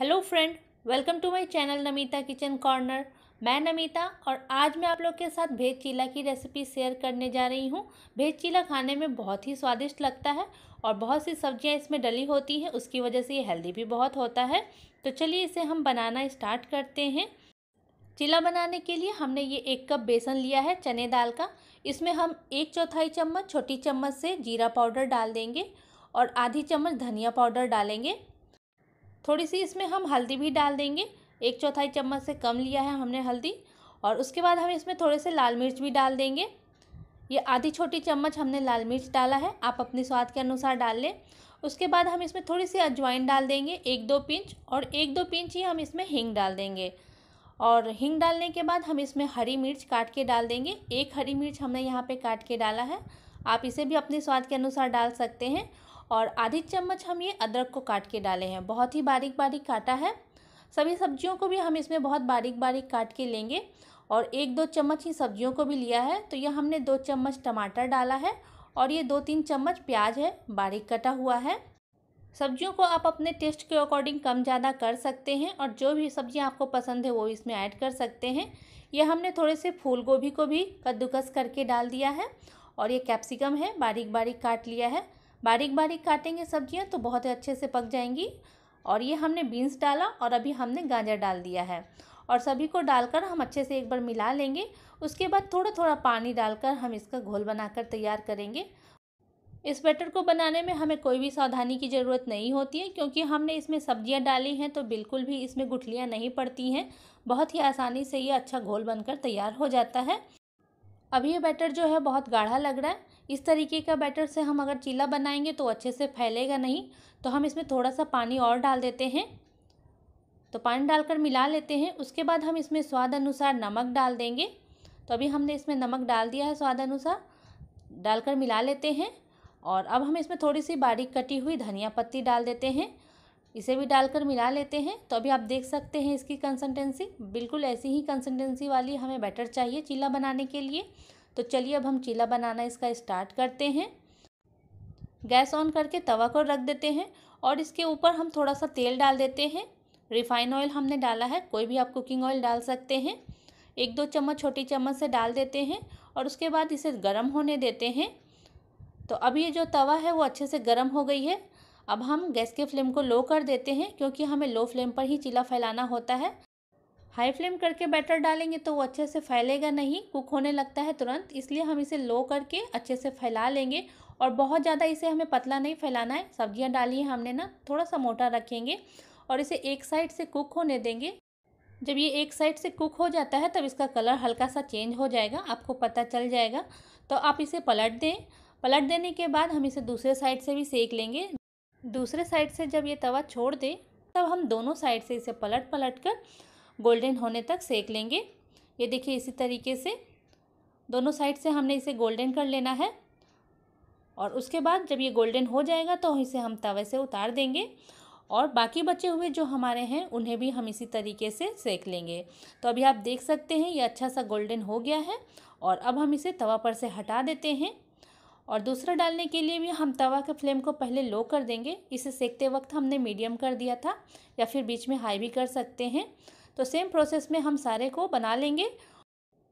hello friend welcome to my channel Namita kitchen corner मैं नमिता और आज मैं आप लोग के साथ भेज चीला की रेसिपी शेयर करने जा रही हूँ भेज चीला खाने में बहुत ही स्वादिष्ट लगता है और बहुत सी सब्जियाँ इसमें डली होती हैं उसकी वजह से ये हेल्दी भी बहुत होता है तो चलिए इसे हम बनाना इस्टार्ट करते हैं चीला बनाने के लिए हमने ये एक कप बेसन लिया है चने दाल का इसमें हम एक चौथाई चम्मच छोटी चम्मच से जीरा पाउडर डाल देंगे और आधी चम्मच धनिया पाउडर डालेंगे थोड़ी सी इसमें हम हल्दी भी डाल देंगे एक चौथाई चम्मच से कम लिया है हमने हल्दी और उसके बाद हम इसमें थोड़े से लाल मिर्च भी डाल देंगे ये आधी छोटी चम्मच हमने लाल मिर्च डाला है आप अपने स्वाद के अनुसार डाल लें उसके बाद हम इसमें थोड़ी सी अजवाइन डाल देंगे एक दो पिंच और एक दो पिंच ही हम इसमें हींग डाल देंगे और हींग डालने के बाद हम इसमें हरी मिर्च काट के डाल देंगे एक हरी मिर्च हमने यहाँ पे काट के डाला है आप इसे भी अपने स्वाद के अनुसार डाल सकते हैं और आधी चम्मच हम ये अदरक को काट के डाले हैं बहुत ही बारीक बारीक काटा है सभी सब्जियों को भी हम इसमें बहुत बारीक बारीक काट के लेंगे और एक दो चम्मच ही सब्जियों को भी लिया है तो यह हमने दो चम्मच टमाटर डाला है और ये दो तीन चम्मच प्याज है बारीक कटा हुआ है सब्जियों को आप अपने टेस्ट के अकॉर्डिंग कम ज़्यादा कर सकते हैं और जो भी सब्जियाँ आपको पसंद है वो इसमें ऐड कर सकते हैं यह हमने थोड़े से फूल गोभी को भी कद्दूकस करके डाल दिया है और ये कैप्सिकम है बारीक बारीक काट लिया है बारीक बारीक काटेंगे सब्जियां तो बहुत ही अच्छे से पक जाएंगी और ये हमने बीन्स डाला और अभी हमने गाजर डाल दिया है और सभी को डालकर हम अच्छे से एक बार मिला लेंगे उसके बाद थोड़ा थोड़ा पानी डालकर हम इसका घोल बनाकर तैयार करेंगे इस बैटर को बनाने में हमें कोई भी सावधानी की ज़रूरत नहीं होती है क्योंकि हमने इसमें सब्जियां डाली हैं तो बिल्कुल भी इसमें गुठलियां नहीं पड़ती हैं बहुत ही आसानी से ये अच्छा घोल बनकर तैयार हो जाता है अभी ये बैटर जो है बहुत गाढ़ा लग रहा है इस तरीके का बैटर से हम अगर चीला बनाएंगे तो अच्छे से फैलेगा नहीं तो हम इसमें थोड़ा सा पानी और डाल देते हैं तो पानी डालकर मिला लेते हैं उसके बाद हम इसमें स्वाद अनुसार नमक डाल देंगे तो अभी हमने इसमें नमक डाल दिया है स्वाद अनुसार डालकर मिला लेते हैं और अब हम इसमें थोड़ी सी बारीक कटी हुई धनिया पत्ती डाल देते हैं इसे भी डालकर मिला लेते हैं तो अभी आप देख सकते हैं इसकी कंसिस्टेंसी बिल्कुल ऐसी ही कंसिस्टेंसी वाली हमें बैटर चाहिए चीला बनाने के लिए तो चलिए अब हम चीला बनाना इसका स्टार्ट करते हैं गैस ऑन करके तवा को रख देते हैं और इसके ऊपर हम थोड़ा सा तेल डाल देते हैं रिफाइन ऑयल हमने डाला है कोई भी आप कुकिंग ऑयल डाल सकते हैं एक दो चम्मच छोटी चम्मच से डाल देते हैं और उसके बाद इसे गर्म होने देते हैं तो अब ये जो तवा है वो अच्छे से गर्म हो गई है अब हम गैस के फ्लेम को लो कर देते हैं क्योंकि हमें लो फ्लेम पर ही चीला फैलाना होता है हाई फ्लेम करके बैटर डालेंगे तो वो अच्छे से फैलेगा नहीं कुक होने लगता है तुरंत इसलिए हम इसे लो करके अच्छे से फैला लेंगे और बहुत ज़्यादा इसे हमें पतला नहीं फैलाना है सब्जियाँ डाली हैं हमने ना थोड़ा सा मोटा रखेंगे और इसे एक साइड से कुक होने देंगे जब ये एक साइड से कुक हो जाता है तब इसका कलर हल्का सा चेंज हो जाएगा आपको पता चल जाएगा तो आप इसे पलट दें पलट देने के बाद हम इसे दूसरे साइड से भी सेक लेंगे दूसरे साइड से जब ये तवा छोड़ दे तब हम दोनों साइड से इसे पलट पलट कर गोल्डन होने तक सेक लेंगे ये देखिए इसी तरीके से दोनों साइड से हमने इसे गोल्डन कर लेना है और उसके बाद जब ये गोल्डन हो जाएगा तो इसे हम तवे से उतार देंगे और बाकी बचे हुए जो हमारे हैं उन्हें भी हम इसी तरीके से सेक लेंगे तो अभी आप देख सकते हैं ये अच्छा सा गोल्डन हो गया है और अब हम इसे तवा पर से हटा देते हैं और दूसरा डालने के लिए भी हम तवा के फ्लेम को पहले लो कर देंगे इसे सेकते वक्त हमने मीडियम कर दिया था या फिर बीच में हाई भी कर सकते हैं तो सेम प्रोसेस में हम सारे को बना लेंगे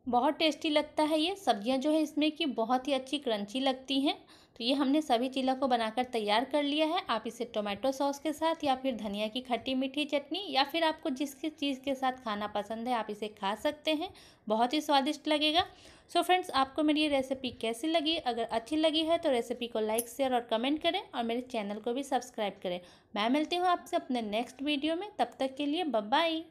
बहुत टेस्टी लगता है ये सब्जियां जो है इसमें कि बहुत ही अच्छी क्रंची लगती हैं तो ये हमने सभी चीला को बनाकर तैयार कर लिया है आप इसे टोमेटो सॉस के साथ या फिर धनिया की खट्टी मीठी चटनी या फिर आपको जिस चीज़ के साथ खाना पसंद है आप इसे खा सकते हैं बहुत ही स्वादिष्ट लगेगा सो so फ्रेंड्स आपको मेरी ये रेसिपी कैसी लगी अगर अच्छी लगी है तो रेसिपी को लाइक शेयर और कमेंट करें और मेरे चैनल को भी सब्सक्राइब करें मैं मिलती हूँ आपसे अपने नेक्स्ट वीडियो में तब तक के लिए बब्बाई